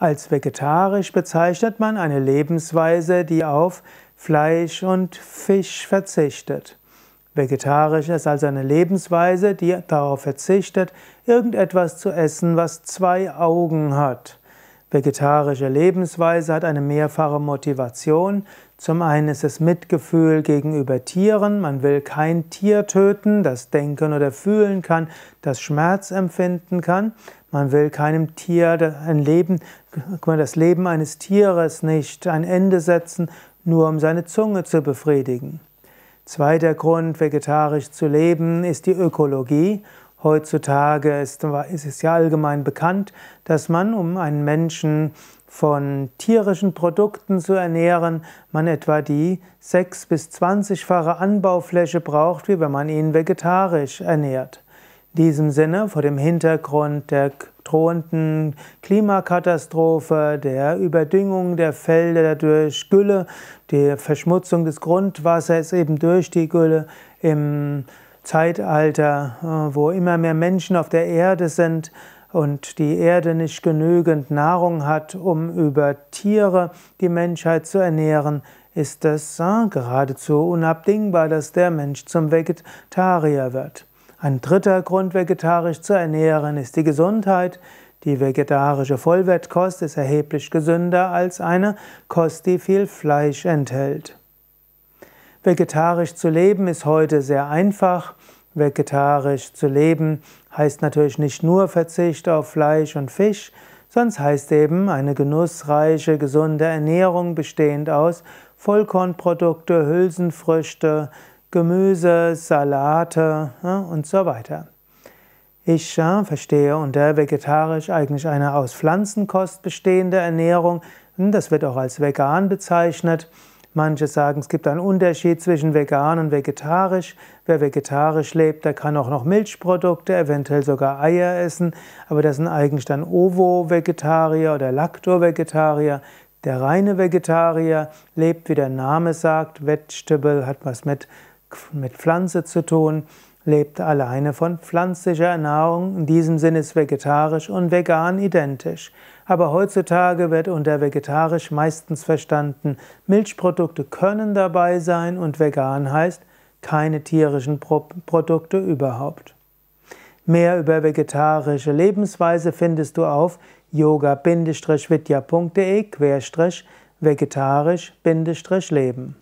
Als vegetarisch bezeichnet man eine Lebensweise, die auf Fleisch und Fisch verzichtet. Vegetarisch ist also eine Lebensweise, die darauf verzichtet, irgendetwas zu essen, was zwei Augen hat. Vegetarische Lebensweise hat eine mehrfache Motivation. Zum einen ist es Mitgefühl gegenüber Tieren. Man will kein Tier töten, das denken oder fühlen kann, das Schmerz empfinden kann. Man will keinem Tier ein Leben, das Leben eines Tieres nicht ein Ende setzen, nur um seine Zunge zu befriedigen. Zweiter Grund, vegetarisch zu leben, ist die Ökologie Heutzutage ist, ist, es ja allgemein bekannt, dass man, um einen Menschen von tierischen Produkten zu ernähren, man etwa die sechs bis zwanzigfache Anbaufläche braucht, wie wenn man ihn vegetarisch ernährt. In diesem Sinne, vor dem Hintergrund der drohenden Klimakatastrophe, der Überdüngung der Felder durch Gülle, der Verschmutzung des Grundwassers eben durch die Gülle im Zeitalter, äh, wo immer mehr Menschen auf der Erde sind und die Erde nicht genügend Nahrung hat, um über Tiere die Menschheit zu ernähren, ist es äh, geradezu unabdingbar, dass der Mensch zum Vegetarier wird. Ein dritter Grund, vegetarisch zu ernähren, ist die Gesundheit. Die vegetarische Vollwertkost ist erheblich gesünder als eine Kost, die viel Fleisch enthält. Vegetarisch zu leben ist heute sehr einfach. Vegetarisch zu leben heißt natürlich nicht nur Verzicht auf Fleisch und Fisch, sonst heißt eben eine genussreiche, gesunde Ernährung bestehend aus Vollkornprodukte, Hülsenfrüchte, Gemüse, Salate ja, und so weiter. Ich ja, verstehe unter vegetarisch eigentlich eine aus Pflanzenkost bestehende Ernährung. Hm, das wird auch als vegan bezeichnet. Manche sagen, es gibt einen Unterschied zwischen vegan und vegetarisch. Wer vegetarisch lebt, der kann auch noch Milchprodukte, eventuell sogar Eier essen, aber das sind eigentlich dann Ovo-Vegetarier oder Lacto-Vegetarier. Der reine Vegetarier lebt, wie der Name sagt, Vegetable hat was mit, mit Pflanze zu tun lebt alleine von pflanzlicher Ernährung. In diesem Sinne ist vegetarisch und vegan identisch. Aber heutzutage wird unter vegetarisch meistens verstanden, Milchprodukte können dabei sein und vegan heißt keine tierischen Pro Produkte überhaupt. Mehr über vegetarische Lebensweise findest du auf yoga-vidya.de-vegetarisch-leben.